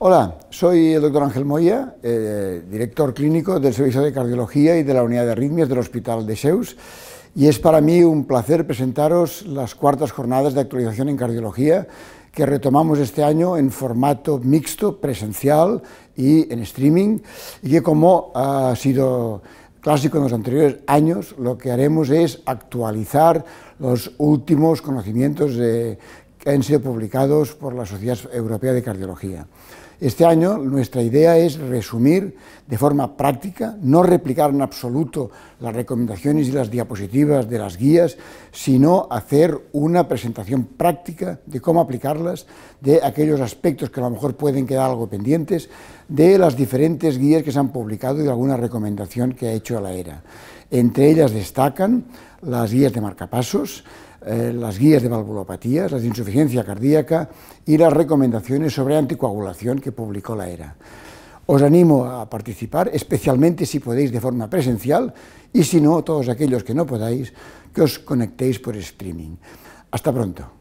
Hola, soy el doctor Ángel Moya, eh, director clínico del Servicio de Cardiología y de la Unidad de Arritmias del Hospital de Seus, y es para mí un placer presentaros las cuartas jornadas de actualización en cardiología que retomamos este año en formato mixto, presencial y en streaming, y que como ha sido clásico en los anteriores años, lo que haremos es actualizar los últimos conocimientos de que han sido publicados por la Sociedad Europea de Cardiología. Este año nuestra idea es resumir de forma práctica, no replicar en absoluto las recomendaciones y las diapositivas de las guías, sino hacer una presentación práctica de cómo aplicarlas, de aquellos aspectos que a lo mejor pueden quedar algo pendientes, de las diferentes guías que se han publicado y de alguna recomendación que ha hecho la ERA. Entre ellas destacan las guías de marcapasos, eh, las guías de valvulopatías, las insuficiencia cardíaca y las recomendaciones sobre anticoagulación que publicó la ERA. Os animo a participar, especialmente si podéis de forma presencial y si no, todos aquellos que no podáis, que os conectéis por streaming. Hasta pronto.